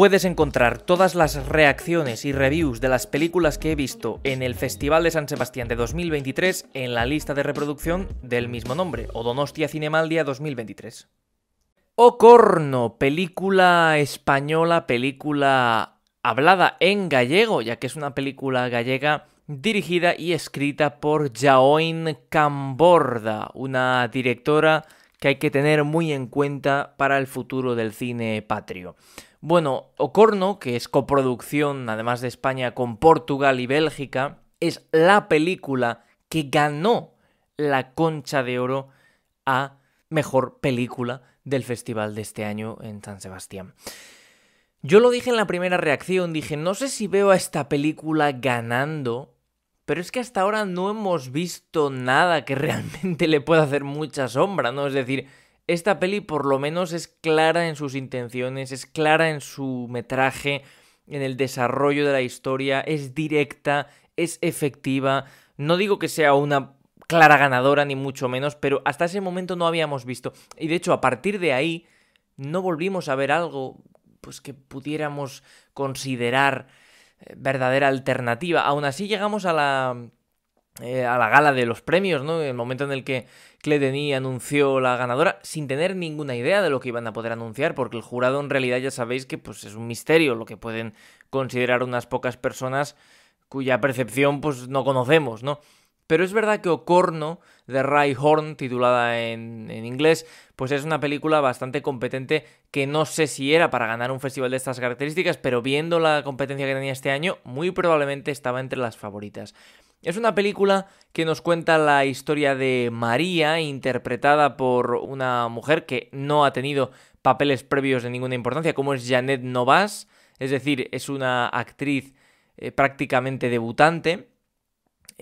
Puedes encontrar todas las reacciones y reviews de las películas que he visto en el Festival de San Sebastián de 2023 en la lista de reproducción del mismo nombre, Odonostia Cinemaldia 2023. O Corno, película española, película hablada en gallego, ya que es una película gallega dirigida y escrita por Jaoin Camborda, una directora que hay que tener muy en cuenta para el futuro del cine patrio. Bueno, Ocorno, que es coproducción además de España con Portugal y Bélgica, es la película que ganó la concha de oro a mejor película del festival de este año en San Sebastián. Yo lo dije en la primera reacción, dije, no sé si veo a esta película ganando pero es que hasta ahora no hemos visto nada que realmente le pueda hacer mucha sombra, ¿no? Es decir, esta peli por lo menos es clara en sus intenciones, es clara en su metraje, en el desarrollo de la historia, es directa, es efectiva. No digo que sea una clara ganadora, ni mucho menos, pero hasta ese momento no habíamos visto. Y de hecho, a partir de ahí, no volvimos a ver algo pues que pudiéramos considerar verdadera alternativa. Aún así llegamos a la, eh, a la gala de los premios, ¿no? El momento en el que Cledeny anunció la ganadora sin tener ninguna idea de lo que iban a poder anunciar, porque el jurado en realidad ya sabéis que pues, es un misterio lo que pueden considerar unas pocas personas cuya percepción pues no conocemos, ¿no? Pero es verdad que Ocorno, de Ray Horn, titulada en, inglés, pues es una película bastante competente que no sé si era para ganar un festival de estas características, pero viendo la competencia que tenía este año, muy probablemente estaba entre las favoritas. Es una película que nos cuenta la historia de María, interpretada por una mujer que no ha tenido papeles previos de ninguna importancia, como es Janet Novas, es decir, es una actriz eh, prácticamente debutante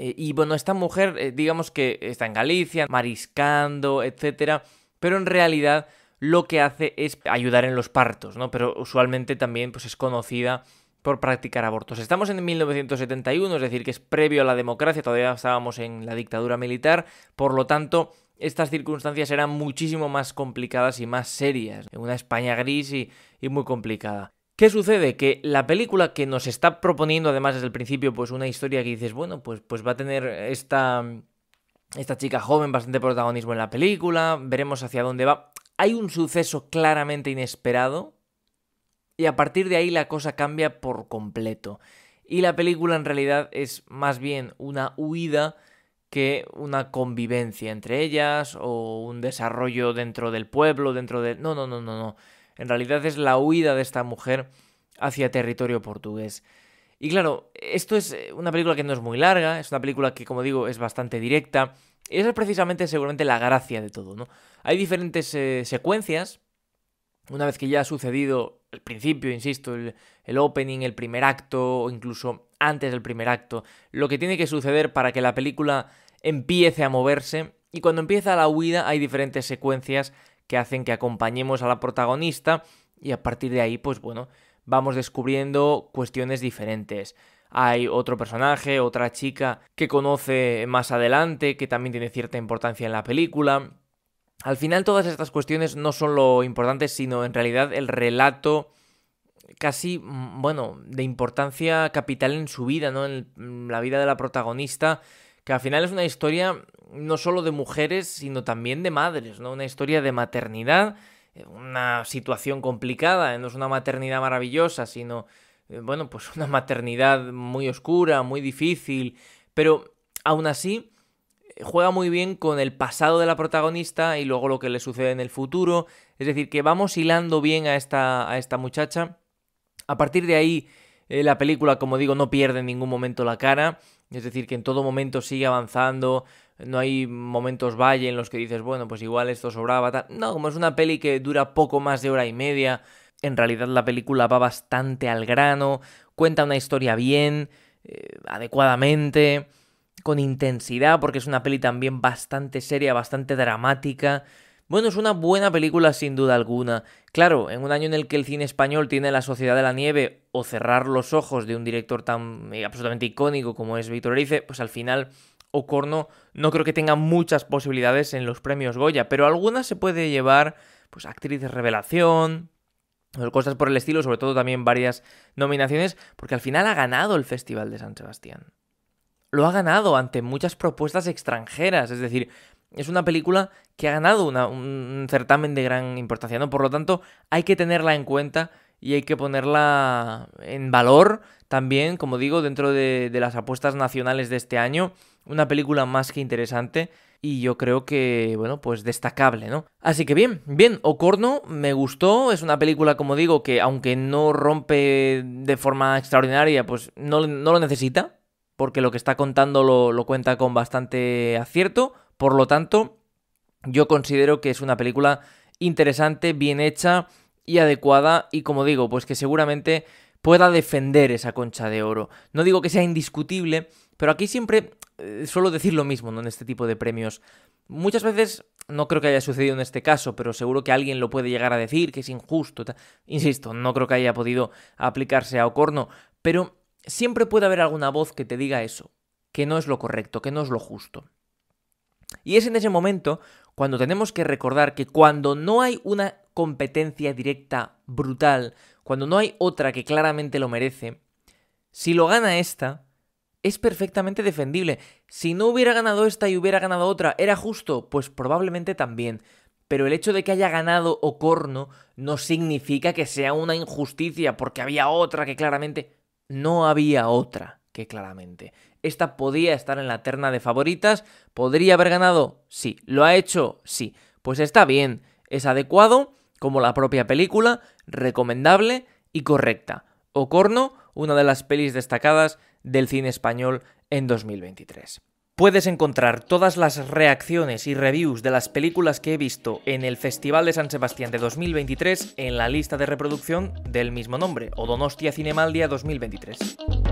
eh, y bueno, esta mujer, eh, digamos que está en Galicia, mariscando, etcétera, pero en realidad lo que hace es ayudar en los partos, ¿no? Pero usualmente también pues, es conocida por practicar abortos. Estamos en 1971, es decir, que es previo a la democracia, todavía estábamos en la dictadura militar, por lo tanto, estas circunstancias eran muchísimo más complicadas y más serias. Una España gris y muy complicada. ¿Qué sucede? Que la película que nos está proponiendo, además desde el principio, pues una historia que dices, bueno, pues, pues va a tener esta, esta chica joven bastante protagonismo en la película, veremos hacia dónde va. Hay un suceso claramente inesperado y a partir de ahí la cosa cambia por completo. Y la película en realidad es más bien una huida que una convivencia entre ellas o un desarrollo dentro del pueblo, dentro de... No, no, no, no, no en realidad es la huida de esta mujer hacia territorio portugués. Y claro, esto es eh, una película que no es muy larga, es una película que, como digo, es bastante directa. Y esa es precisamente, seguramente, la gracia de todo, ¿no? Hay diferentes eh, secuencias. Una vez que ya ha sucedido el principio, insisto, el, el opening, el primer acto, o incluso antes del primer acto, lo que tiene que suceder para que la película empiece a moverse. Y cuando empieza la huida, hay diferentes secuencias que hacen que acompañemos a la protagonista y a partir de ahí, pues bueno, vamos descubriendo cuestiones diferentes. Hay otro personaje, otra chica que conoce más adelante, que también tiene cierta importancia en la película. Al final todas estas cuestiones no son lo importante, sino en realidad el relato casi, mm, bueno, de importancia capital en su vida, ¿no? En mm, la vida de la protagonista, que al final es una historia no solo de mujeres, sino también de madres, ¿no? Una historia de maternidad, eh, una situación complicada, eh, no es una maternidad maravillosa, sino, eh, bueno, pues una maternidad muy oscura, muy difícil, pero aún así juega muy bien con el pasado de la protagonista y luego lo que le sucede en el futuro, es decir, que vamos hilando bien a esta, a esta muchacha. A partir de ahí, la película, como digo, no pierde en ningún momento la cara, es decir, que en todo momento sigue avanzando, no hay momentos valle en los que dices, bueno, pues igual esto sobraba, tal. No, como es una peli que dura poco más de hora y media, en realidad la película va bastante al grano, cuenta una historia bien, eh, adecuadamente, con intensidad, porque es una peli también bastante seria, bastante dramática. Bueno, es una buena película sin duda alguna. Claro, en un año en el que el cine español tiene La Sociedad de la Nieve o cerrar los ojos de un director tan eh, absolutamente icónico como es Víctor Erice, pues al final Corno no creo que tenga muchas posibilidades en los premios Goya, pero algunas se puede llevar, pues actriz de revelación, cosas por el estilo, sobre todo también varias nominaciones, porque al final ha ganado el Festival de San Sebastián. Lo ha ganado ante muchas propuestas extranjeras, es decir, es una película que ha ganado un certamen de gran importancia, ¿no? Por lo tanto, hay que tenerla en cuenta y hay que ponerla en valor también, como digo, dentro de, las apuestas nacionales de este año. Una película más que interesante y yo creo que, bueno, pues destacable, ¿no? Así que bien, bien, Ocorno me gustó, es una película, como digo, que aunque no rompe de forma extraordinaria, pues no, lo necesita, porque lo que está contando lo, lo cuenta con bastante acierto, por lo tanto, yo considero que es una película interesante, bien hecha, y adecuada y como digo, pues que seguramente pueda defender esa concha de oro. No digo que sea indiscutible, pero aquí siempre eh, suelo decir lo mismo ¿no? en este tipo de premios. Muchas veces, no creo que haya sucedido en este caso, pero seguro que alguien lo puede llegar a decir, que es injusto. Insisto, no creo que haya podido aplicarse a Ocorno, pero siempre puede haber alguna voz que te diga eso, que no es lo correcto, que no es lo justo. Y es en ese momento cuando tenemos que recordar que cuando no hay una competencia directa brutal, cuando no hay otra que claramente lo merece, si lo gana esta, es perfectamente defendible. Si no hubiera ganado esta y hubiera ganado otra, ¿era justo? Pues probablemente también. Pero el hecho de que haya ganado Ocorno no significa que sea una injusticia, porque había otra que claramente... No había otra que claramente esta podía estar en la terna de favoritas, podría haber ganado, sí, lo ha hecho, sí, pues está bien, es adecuado, como la propia película, recomendable y correcta. O Corno, una de las pelis destacadas del cine español en 2023. Puedes encontrar todas las reacciones y reviews de las películas que he visto en el Festival de San Sebastián de 2023 en la lista de reproducción del mismo nombre, o Donostia Cinemaldia 2023.